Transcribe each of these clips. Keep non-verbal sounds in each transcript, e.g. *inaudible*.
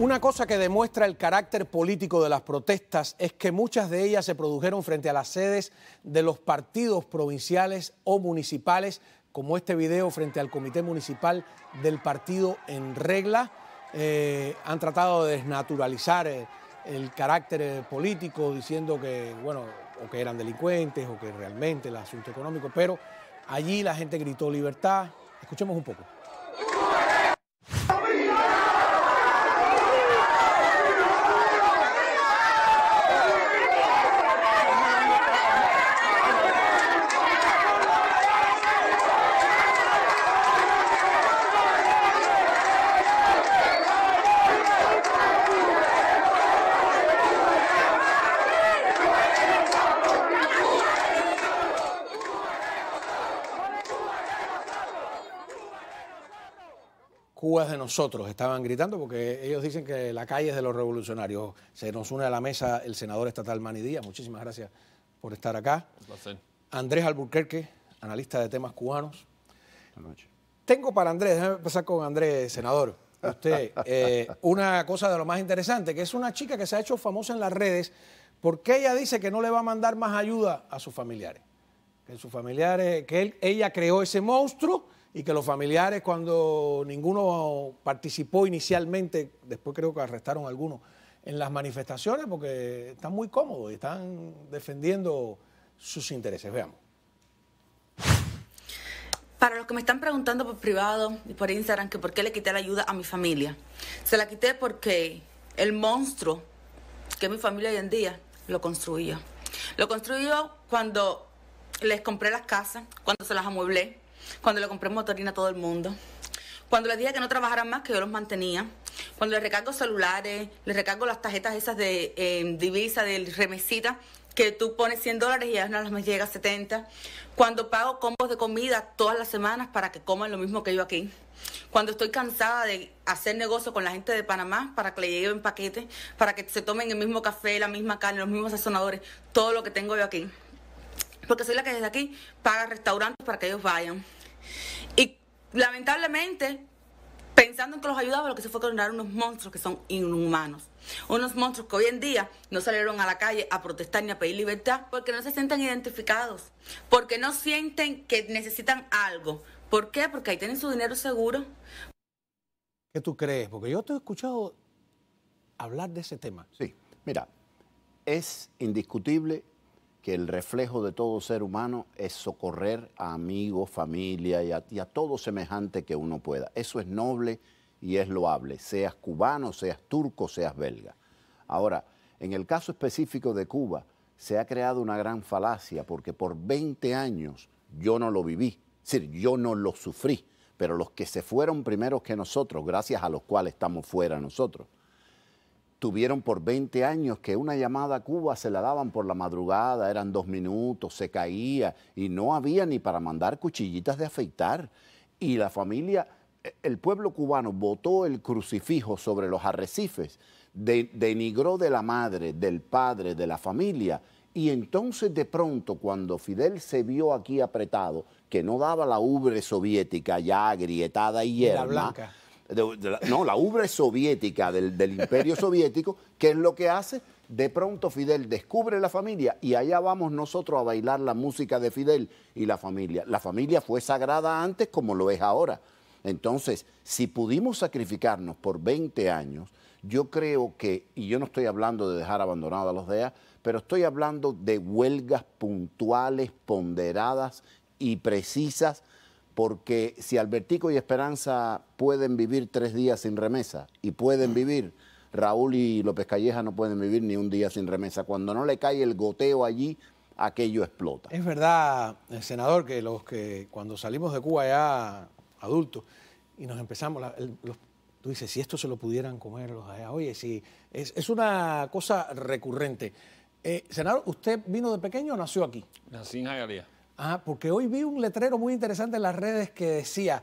Una cosa que demuestra el carácter político de las protestas es que muchas de ellas se produjeron frente a las sedes de los partidos provinciales o municipales, como este video frente al Comité Municipal del Partido en Regla. Eh, han tratado de desnaturalizar el, eh, el carácter eh, político diciendo que, bueno, o que eran delincuentes o que realmente el asunto económico, pero allí la gente gritó libertad. Escuchemos un poco. Cuba de nosotros, estaban gritando porque ellos dicen que la calle es de los revolucionarios. Se nos une a la mesa el senador estatal Manidía. Muchísimas gracias por estar acá. Andrés Alburquerque, analista de temas cubanos. Buenas noches. Tengo para Andrés, déjame empezar con Andrés, senador. Usted, *laughs* eh, una cosa de lo más interesante, que es una chica que se ha hecho famosa en las redes porque ella dice que no le va a mandar más ayuda a sus familiares. Que sus familiares, que ella creó ese monstruo y que los familiares cuando ninguno participó inicialmente, después creo que arrestaron a algunos en las manifestaciones porque están muy cómodos y están defendiendo sus intereses. Veamos. Para los que me están preguntando por privado y por Instagram que por qué le quité la ayuda a mi familia, se la quité porque el monstruo que es mi familia hoy en día lo construyó. Lo construyó cuando les compré las casas, cuando se las amueblé, cuando le compré motorina a todo el mundo. Cuando les dije que no trabajaran más, que yo los mantenía. Cuando les recargo celulares, les recargo las tarjetas esas de em, divisa, de remesita, que tú pones 100 dólares y a una me llega 70. Cuando pago combos de comida todas las semanas para que coman lo mismo que yo aquí. Cuando estoy cansada de hacer negocio con la gente de Panamá para que le lleven paquetes, para que se tomen el mismo café, la misma carne, los mismos sazonadores, todo lo que tengo yo aquí. Porque soy la que desde aquí paga restaurantes para que ellos vayan. Y lamentablemente, pensando en que los ayudaba, lo que se fue crear unos monstruos que son inhumanos. Unos monstruos que hoy en día no salieron a la calle a protestar ni a pedir libertad porque no se sienten identificados, porque no sienten que necesitan algo. ¿Por qué? Porque ahí tienen su dinero seguro. ¿Qué tú crees? Porque yo te he escuchado hablar de ese tema. Sí, mira, es indiscutible que el reflejo de todo ser humano es socorrer a amigos, familia y a, todo semejante que uno pueda. Eso es noble y es loable, seas cubano, seas turco, seas belga. Ahora, en el caso específico de Cuba, se ha creado una gran falacia porque por 20 años yo no lo viví, es decir, yo no lo sufrí, pero los que se fueron primero que nosotros, gracias a los cuales estamos fuera nosotros, tuvieron por 20 años que una llamada a Cuba se la daban por la madrugada, eran dos minutos, se caía y no había ni para mandar cuchillitas de afeitar. Y la familia, e, el pueblo cubano votó el crucifijo sobre los arrecifes, denigró de la madre, del padre, de la familia. Y entonces de pronto cuando Fidel se vio aquí apretado, que no daba la ubre soviética ya agrietada y, y la, no, la ubre soviética del, imperio *laughs* soviético, que es lo que hace? De pronto Fidel descubre la familia y allá vamos nosotros a bailar la música de Fidel y la familia. La familia fue sagrada antes como lo es ahora. Entonces, si pudimos sacrificarnos por 20 años, yo creo que, y yo no estoy hablando de dejar abandonados a los DEA, pero estoy hablando de huelgas puntuales, ponderadas y precisas porque si Albertico y Esperanza pueden vivir tres días sin remesa y pueden vivir, Raúl y López Calleja no pueden vivir ni un día sin remesa. Cuando no le cae el goteo allí, aquello explota. Es verdad, eh, senador, que los que cuando salimos de Cuba ya adultos y nos empezamos, tú dices, si esto se lo pudieran comer los allá, oye, si es, una cosa recurrente. Eh, senador, ¿usted vino de pequeño o nació aquí? Nací en Jayalía. Ah, porque hoy vi un letrero muy interesante en las redes que decía,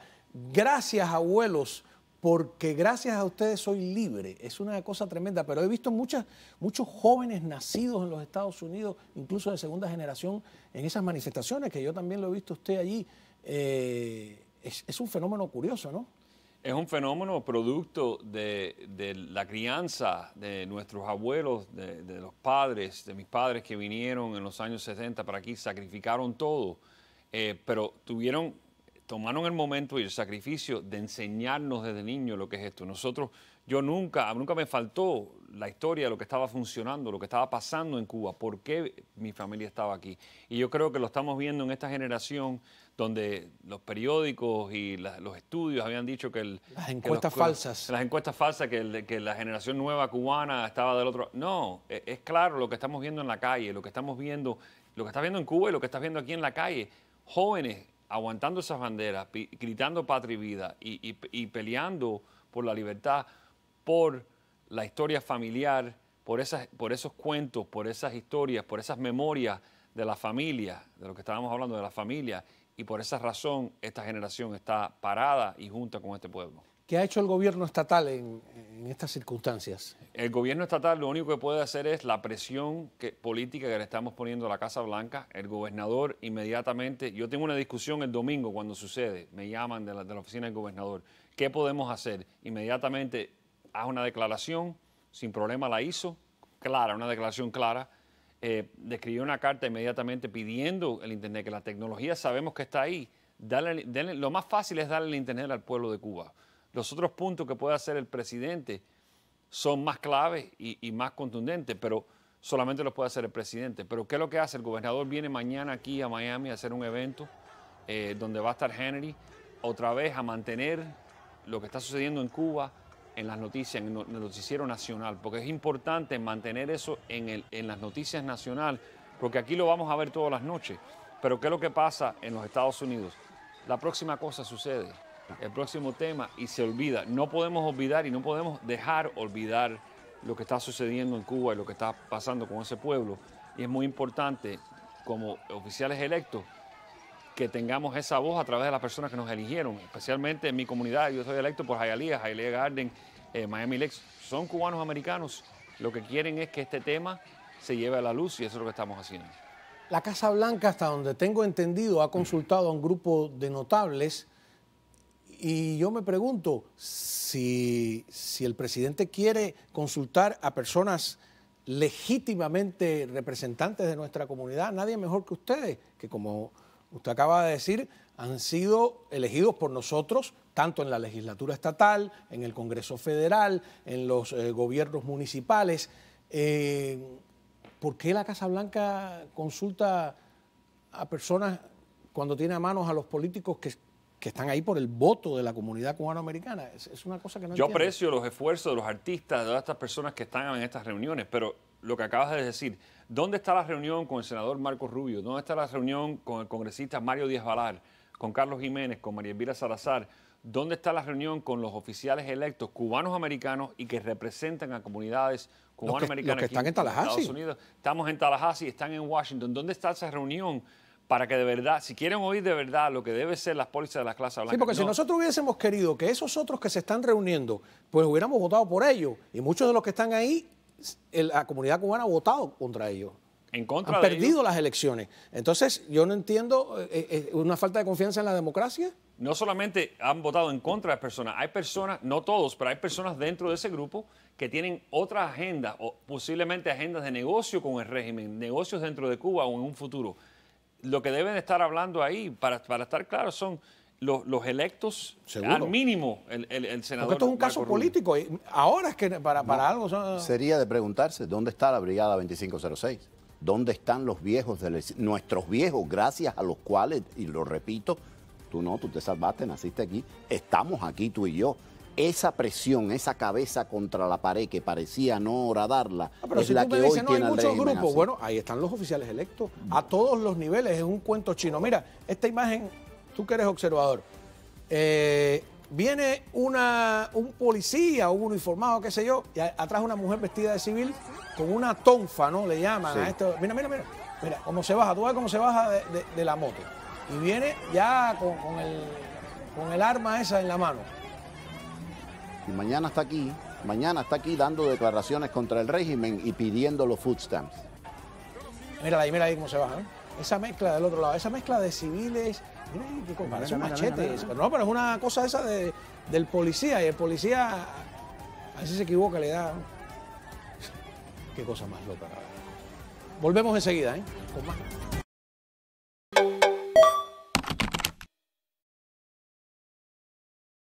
gracias abuelos, porque gracias a ustedes soy libre. Es una cosa tremenda, pero he visto muchas, muchos jóvenes nacidos en los Estados Unidos, incluso de segunda generación, en esas manifestaciones, que yo también lo he visto usted allí. Eh, es un fenómeno curioso, ¿no? Es un fenómeno producto de, la crianza de nuestros abuelos, de, los padres, de mis padres que vinieron en los años 70 para aquí, sacrificaron todo, eh, pero tuvieron, tomaron el momento y el sacrificio de enseñarnos desde niños lo que es esto. Nosotros yo nunca, nunca me faltó la historia de lo que estaba funcionando, lo que estaba pasando en Cuba, por qué mi familia estaba aquí. Y yo creo que lo estamos viendo en esta generación donde los periódicos y los estudios habían dicho que... las encuestas falsas. Las encuestas falsas, que, la generación nueva cubana estaba del otro... No, e, es, claro lo que estamos viendo en la calle, lo que estamos viendo, lo que estás viendo en Cuba y lo que estás viendo aquí en la calle. Jóvenes aguantando esas banderas, gritando patria y vida y peleando por la libertad por la historia familiar, por, esas, por esos cuentos, por esas historias, por esas memorias de la familia, de lo que estábamos hablando de la familia, y por esa razón esta generación está parada y junta con este pueblo. ¿Qué ha hecho el gobierno estatal en, estas circunstancias? El gobierno estatal lo único que puede hacer es la presión política que le estamos poniendo a la Casa Blanca. El gobernador inmediatamente, yo tengo una discusión el domingo cuando sucede, me llaman de la oficina del gobernador, ¿qué podemos hacer? Inmediatamente haz una declaración, sin problema la hizo, clara, una declaración clara. Eh, describió escribió una carta inmediatamente pidiendo el Internet, que la tecnología sabemos que está ahí. lo más fácil es darle el Internet al pueblo de Cuba. Los otros puntos que puede hacer el presidente son más claves y, más contundentes, pero solamente los puede hacer el presidente. Pero ¿qué es lo que hace? El gobernador viene mañana aquí a Miami a hacer un evento eh, donde va a estar Henry otra vez a mantener lo que está sucediendo en Cuba, en las noticias, en el noticiero nacional, porque es importante mantener eso en, el, en las noticias nacional, porque aquí lo vamos a ver todas las noches. Pero ¿qué es lo que pasa en los Estados Unidos? La próxima cosa sucede, el próximo tema y se olvida. No podemos olvidar y no podemos dejar olvidar lo que está sucediendo en Cuba y lo que está pasando con ese pueblo. Y es muy importante como oficiales electos que tengamos esa voz a través de las personas que nos eligieron, especialmente en mi comunidad. Yo soy electo por Hialeah, Hialeah Garden, eh, Miami Lex, Son cubanos americanos. Lo que quieren es que este tema se lleve a la luz y eso es lo que estamos haciendo. La Casa Blanca, hasta donde tengo entendido, ha consultado a un grupo de notables y yo me pregunto si, si el presidente quiere consultar a personas legítimamente representantes de nuestra comunidad, nadie mejor que ustedes, que como usted acaba de decir, han sido elegidos por nosotros tanto en la legislatura estatal, en el Congreso Federal, en los eh, gobiernos municipales. Eh, ¿Por qué la Casa Blanca consulta a personas cuando tiene a manos a los políticos que, están ahí por el voto de la comunidad cubanoamericana? Es, una cosa que no Yo aprecio los esfuerzos de los artistas, de todas estas personas que están en estas reuniones, pero lo que acabas de decir. ¿Dónde está la reunión con el senador Marcos Rubio? ¿Dónde está la reunión con el congresista Mario Díaz balart con Carlos Jiménez, con María Elvira Salazar? ¿Dónde está la reunión con los oficiales electos cubanos americanos y que representan a comunidades cubanos americanas? Los que, están en Tallahassee. Estamos en Tallahassee, están en Washington. ¿Dónde está esa reunión? para que de verdad, si quieren oír de verdad lo que debe ser las pólizas de las clases blancas. Sí, porque si nosotros hubiésemos querido que esos otros que se están reuniendo, pues hubiéramos votado por ellos. Y muchos de los que están ahí la comunidad cubana ha votado contra ellos. En contra Han perdido las elecciones. Entonces, yo no entiendo eh, eh, eh, una falta de confianza en la democracia. No solamente han votado en contra de las personas, hay personas, no todos, pero hay personas dentro de ese grupo que tienen otras agendas, o posiblemente agendas de negocio con el régimen, negocios dentro de Cuba o en un futuro. Lo que deben estar hablando ahí, para, para estar claros, son los, electos ¿Seguro? al mínimo el, el, el, senador. esto es un caso político. Y ahora es que para, para algo. Sería de preguntarse: ¿dónde está la Brigada 2506? ¿Dónde están los viejos, nuestros viejos, gracias a los cuales, y lo repito, tú no, tú te salvaste, naciste aquí, estamos aquí tú y yo esa presión, esa cabeza contra la pared que parecía no horadarla, darla, ah, es la que hoy tiene hay muchos grupos. Bueno, ahí están los oficiales electos a todos los niveles, es un cuento chino. Mira, esta imagen tú que eres observador, eh, viene una, un policía, o un uniformado, qué sé yo, y atrás una mujer vestida de civil con una tonfa, ¿no? Le llaman a esto. Mira, mira, mira, mira, cómo se baja, tú ves cómo se baja de, la moto. Y viene ya con, el, con el arma esa en la mano. Y mañana está aquí, mañana está aquí dando declaraciones contra el régimen y pidiendo los food stamps. Mira ahí, mira ahí cómo se baja, ¿eh? esa mezcla del otro lado, esa mezcla de civiles, miren, que con machetes. pero no, pero es una cosa esa del policía, y el policía a veces se equivoca, le da. Qué cosa más loca, Volvemos enseguida, ¿eh?